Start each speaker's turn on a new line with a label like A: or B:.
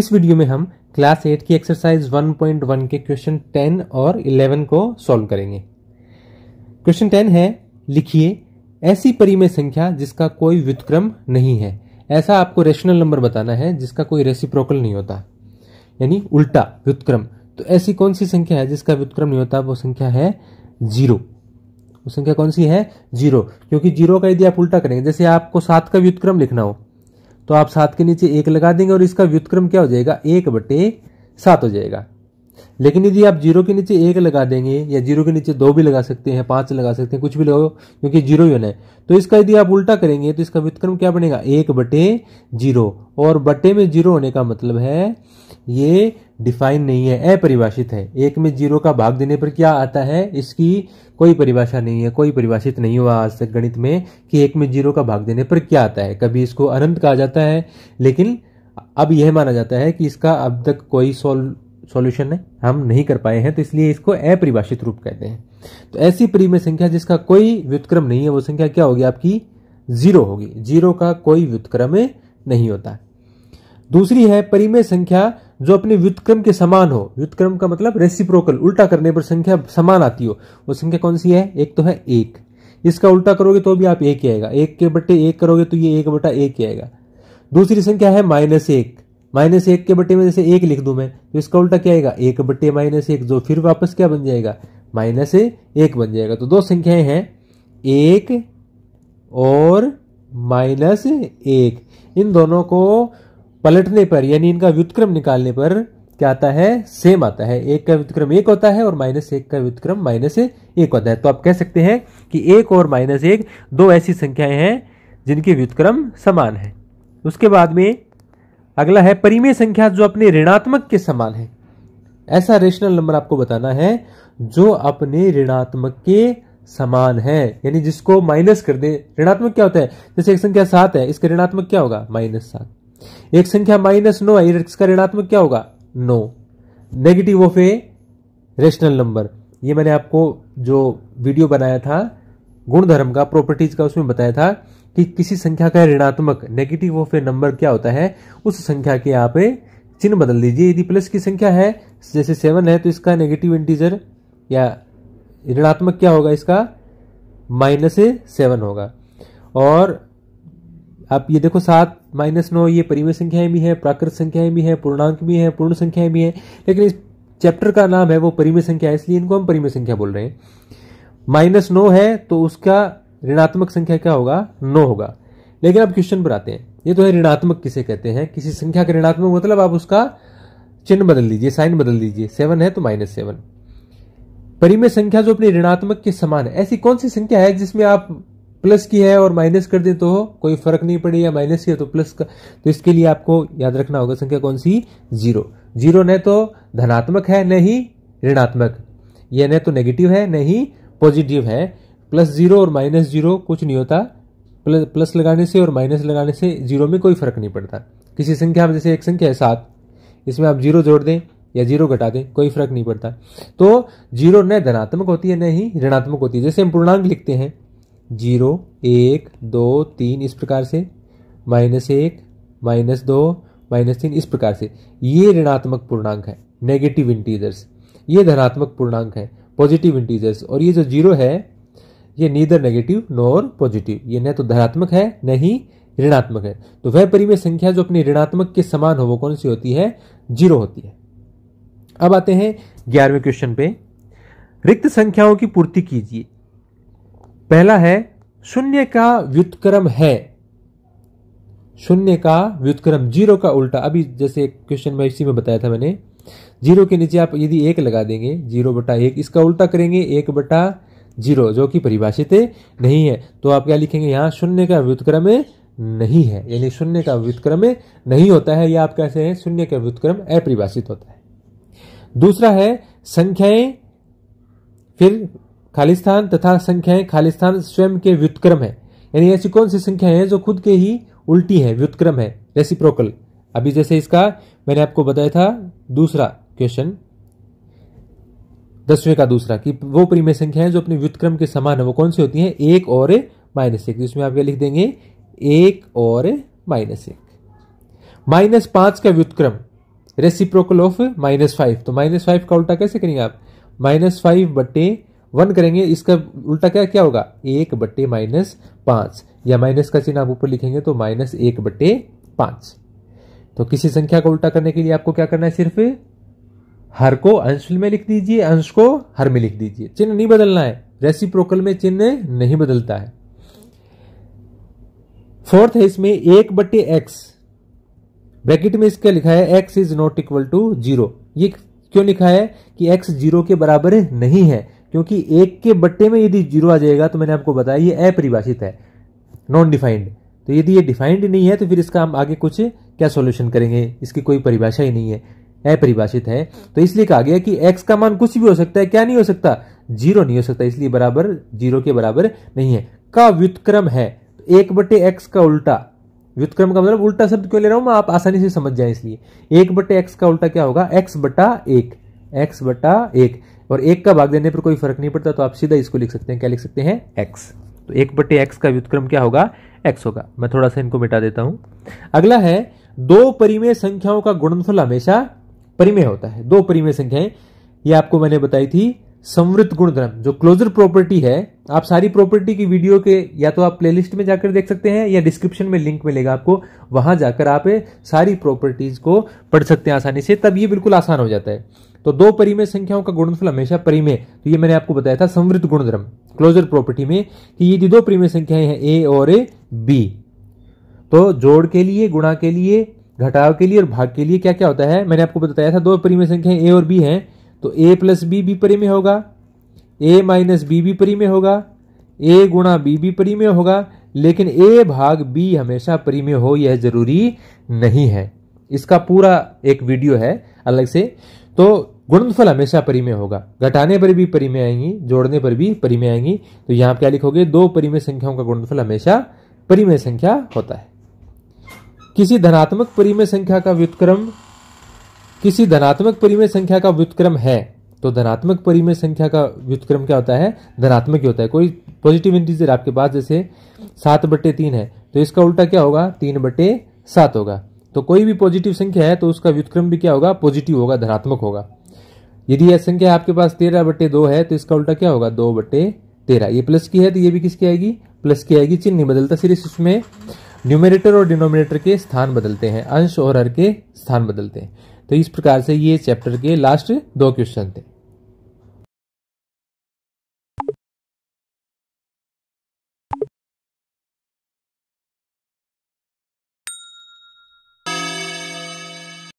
A: इस वीडियो में हम क्लास एट की एक्सरसाइज 1.1 के क्वेश्चन 10 और 11 को सॉल्व करेंगे क्वेश्चन 10 है लिखिए ऐसी परिमेय संख्या जिसका कोई व्युतक्रम नहीं है ऐसा आपको रेशनल नंबर बताना है जिसका कोई रेसिप्रोकल नहीं होता यानी उल्टा व्युतक्रम तो ऐसी कौन सी संख्या है जिसका व्युतक्रम नहीं होता वो संख्या है जीरो वो संख्या कौन सी है जीरो क्योंकि जीरो का यदि आप उल्टा करेंगे जैसे आपको सात का व्युतक्रम लिखना हो तो आप सात के नीचे एक लगा देंगे और इसका व्युतक्रम क्या हो जाएगा एक बटे सात हो जाएगा लेकिन यदि आप जीरो के नीचे एक लगा देंगे या जीरो के नीचे दो भी लगा सकते हैं पांच लगा सकते हैं कुछ भी लगाओ क्योंकि जीरो ही होना है तो इसका यदि आप उल्टा करेंगे तो इसका व्युतक्रम क्या बनेगा एक बटे जीरो और बटे में जीरो होने का मतलब है ये डिफाइन नहीं है अपरिभाषित है एक में जीरो का भाग देने पर क्या आता है इसकी कोई परिभाषा नहीं है कोई परिभाषित नहीं हुआ आज तक गणित में कि एक में जीरो का भाग देने पर क्या आता है कभी इसको अनंत कहा जाता है लेकिन अब यह माना जाता है कि इसका अब तक कोई सॉल्व सॉल्यूशन है हम नहीं कर पाए हैं तो इसलिए इसको अपरिभाषित रूप कहते हैं तो ऐसी परिमेय संख्या जिसका कोई व्युतक्रम नहीं है वो संख्या क्या होगी आपकी जीरो होगी जीरो का कोई व्युतक्रम नहीं होता दूसरी है परिमेय संख्या जो अपने व्युतक्रम के समान हो व्युतक्रम का मतलब रेसिप्रोकल उल्टा करने पर संख्या समान आती हो वो संख्या कौन सी है एक तो है एक इसका उल्टा करोगे तो भी आप एक ही आएगा एक के बटे एक करोगे तो ये एक बटा एक ही आएगा दूसरी संख्या है माइनस एक माइनस एक के बटे में जैसे एक लिख दू मैं तो इसका उल्टा क्या आएगा एक बटे माइनस एक जो फिर वापस क्या बन जाएगा माइनस एक बन जाएगा तो दो संख्याएं हैं एक और माइनस एक इन दोनों को पलटने पर यानी इनका व्युतक्रम निकालने पर क्या आता है सेम आता है एक का व्युतक्रम एक होता है और माइनस एक का व्युतक्रम माइनस एक होता है तो आप कह सकते हैं कि एक और माइनस एक दो ऐसी संख्याएं हैं जिनके व्युतक्रम समान है उसके बाद में अगला है परिमेय संख्या जो अपने ऋणात्मक के समान है ऐसा रेशनल नंबर आपको बताना है जो अपने ऋणात्मक के समान है यानी जिसको माइनस कर दे ऋणात्मक क्या होता है जैसे एक संख्या सात है इसका ऋणात्मक क्या होगा माइनस सात एक संख्या माइनस नो है इसका ऋणात्मक क्या होगा no negative of a rational number ये मैंने आपको जो वीडियो बनाया था गुणधर्म का प्रॉपर्टीज का उसमें बताया था कि किसी संख्या का ऋणात्मक नेगेटिव ऑफ ए नंबर क्या होता है उस संख्या के आप चिन्ह बदल दीजिए यदि प्लस की संख्या है जैसे सेवन है तो इसका नेगेटिव इंटीजर या ऋणात्मक क्या होगा इसका माइनस सेवन होगा और आप ये देखो सात माइनस नौ ये परिमेय संख्याएं भी हैं प्राकृत संख्याएं भी हैं पूर्णांक भी हैं पूर्ण संख्याएं भी हैं लेकिन इस चैप्टर का नाम है वो परिमेय संख्या है इसलिए इनको हम परिमेय संख्या बोल रहे हैं माइनस नो है तो उसका ऋणात्मक संख्या क्या होगा नो होगा लेकिन अब क्वेश्चन पर आते हैं ये तो है ऋणात्मक किसे कहते हैं किसी संख्या का ऋणात्मक मतलब आप उसका चिन्ह बदल दीजिए साइन बदल दीजिए सेवन है तो माइनस सेवन परिमेय संख्या जो अपनी ऋणात्मक के समान है ऐसी कौन सी संख्या है जिसमें आप प्लस की है और माइनस कर दें तो कोई फर्क नहीं पड़े या माइनस की है तो प्लस का तो इसके लिए आपको याद रखना होगा संख्या कौन सी जीरो जीरो न तो धनात्मक है न ही ऋणात्मक यह न तो नेगेटिव है न ही पॉजिटिव है प्लस जीरो और माइनस जीरो कुछ नहीं होता प्लस प्लस लगाने से और माइनस लगाने से जीरो में कोई फर्क नहीं पड़ता किसी संख्या में जैसे एक संख्या है सात इसमें आप जीरो जोड़ दें या जीरो घटा दें कोई फर्क नहीं पड़ता तो जीरो न धनात्मक होती है न ही ऋणात्मक होती है जैसे हम पूर्णांक लिखते हैं जीरो एक दो तीन इस प्रकार से माइनस एक माइनस दो माइनस तीन इस प्रकार से ये ऋणात्मक पूर्णांक है नेगेटिव इंटीजर्स ये धनात्मक पूर्णांक है पॉजिटिव इंटीजर्स और ये जो जीरो है ये नीदर नेगेटिव नॉर पॉजिटिव ये न तो धनात्मक है न ही ऋणात्मक है तो वह परिमेय संख्या जो अपने ऋणात्मक के समान हो वो कौन सी होती है जीरो होती है अब आते हैं ग्यारहवें क्वेश्चन पे रिक्त संख्याओं की पूर्ति कीजिए पहला है शून्य का व्युतक्रम है शून्य का व्युतक्रम जीरो का उल्टा अभी जैसे क्वेश्चन में इसी में बताया था मैंने जीरो के नीचे आप यदि एक लगा देंगे जीरो बटा एक इसका उल्टा करेंगे एक बटा जीरो जो कि परिभाषित नहीं है तो आप क्या लिखेंगे यहाँ शून्य का व्युतक्रम नहीं है यानी शून्य का व्युतक्रम नहीं होता है या आप कैसे हैं शून्य का व्युतक्रम अपरिभाषित होता है दूसरा है संख्याएं फिर खालिस्तान तथा संख्याएं खालिस्तान स्वयं के व्युतक्रम है यानी ऐसी कौन सी संख्याएं हैं जो खुद के ही उल्टी है व्युतक्रम है रेसिप्रोकल अभी जैसे इसका मैंने आपको बताया था दूसरा क्वेश्चन दसवें का दूसरा कि वो परिमेय संख्या जो अपने व्युतक्रम के समान है वो कौन सी होती है एक और माइनस एक जिसमें तो आप ये लिख देंगे एक और माइनस एक माइनस पांच का व्युतक्रम रेसिप्रोकल ऑफ माइनस फाइव तो माइनस फाइव का उल्टा कैसे करेंगे आप माइनस फाइव बट्टे वन करेंगे इसका उल्टा क्या क्या होगा एक बट्टे माइनस पांच या माइनस का चिन्ह आप ऊपर लिखेंगे तो माइनस एक बट्टे पांच तो किसी संख्या को उल्टा करने के लिए आपको क्या करना है सिर्फ हर को अंश में लिख दीजिए अंश को हर में लिख दीजिए चिन्ह नहीं बदलना है रेसी में चिन्ह नहीं बदलता है फोर्थ है इसमें एक बटे एक्स ब्रैकेट में इसका लिखा है x is not equal to zero ये क्यों लिखा है कि एक्स जीरो के बराबर नहीं है क्योंकि एक के बट्टे में यदि जीरो आ जाएगा तो मैंने आपको बताया ये अपरिभाषित है नॉन डिफाइंड तो यदि ये डिफाइंड नहीं है तो फिर इसका हम आगे कुछ क्या सॉल्यूशन करेंगे इसकी कोई परिभाषा ही नहीं है अपरिभाषित है तो इसलिए कहा गया कि एक्स का मान कुछ भी हो सकता है क्या नहीं हो सकता जीरो नहीं हो सकता इसलिए बराबर जीरो के बराबर नहीं है का व्युतक्रम है एक बटे एक्स का उल्टा व्युतक्रम का मतलब उल्टा शब्द क्यों ले रहा हूं मैं आप आसानी से समझ जाए इसलिए एक बटे एक्स का उल्टा क्या होगा एक्स बटा एक एक्स बटा एक और एक का भाग देने पर कोई फर्क नहीं पड़ता तो आप सीधा इसको लिख सकते हैं क्या लिख सकते हैं एक्स तो एक बटे एक्स का व्युतक्रम क्या होगा एक्स होगा मैं थोड़ा सा इनको मिटा देता हूं अगला है दो परिमेय संख्याओं का गुणनफल हमेशा परिमेय होता है दो परिमेय संख्याएं ये आपको मैंने बताई थी संवृत्त गुणधर्म जो क्लोजर प्रॉपर्टी है आप सारी प्रॉपर्टी की वीडियो के या तो आप प्लेलिस्ट में जाकर देख सकते हैं या डिस्क्रिप्शन में लिंक मिलेगा आपको वहां जाकर आप सारी प्रॉपर्टीज को पढ़ सकते हैं आसानी से तब ये बिल्कुल आसान हो जाता है तो दो परिमेय संख्याओं का गुणनफल हमेशा परिमेय तो ये मैंने आपको बताया था संवृत्त गुणधर्म क्लोजर प्रॉपर्टी में कि ये जो दो परिमेय संख्याएं हैं ए और ए बी तो जोड़ के लिए गुणा के लिए घटाव के लिए और भाग के लिए क्या क्या होता है मैंने आपको बताया था दो परिमेय संख्या ए और बी हैं तो ए प्लस बी भी परिमेय होगा ए माइनस बी भी परिमेय होगा ए गुणा बी भी परिमेय होगा लेकिन ए भाग बी हमेशा परिमेय हो यह जरूरी नहीं है इसका पूरा एक वीडियो है अलग से तो गुणनफल हमेशा परिमेय होगा घटाने पर भी परिमेय आएंगी जोड़ने पर भी परिमेय आएंगी तो यहां क्या लिखोगे दो परिमेय संख्याओं का गुणनफल हमेशा परिमेय संख्या होता है किसी धनात्मक परिमेय संख्या का व्युत्क्रम किसी धनात्मक परिमेय संख्या का व्युत्क्रम है तो धनात्मक परिमेय संख्या का व्युत्क्रम क्या होता है धनात्मक ही होता है कोई पॉजिटिव इंटीजर आपके पास जैसे सात बट्टे तीन है तो इसका उल्टा क्या होगा तीन बट्टे सात होगा तो कोई भी पॉजिटिव संख्या है तो उसका व्युत्क्रम भी क्या होगा पॉजिटिव होगा धनात्मक होगा यदि यह संख्या आपके पास तेरह बट्टे दो है तो इसका उल्टा क्या होगा दो बट्टे तेरह ये प्लस की है तो ये भी किसकी आएगी प्लस की आएगी चिन्ह नहीं बदलता सिर्फ इसमें न्यूमिनेटर और डिनोमिनेटर के स्थान बदलते हैं अंश और हर के स्थान बदलते हैं तो इस प्रकार से ये चैप्टर के लास्ट दो क्वेश्चन थे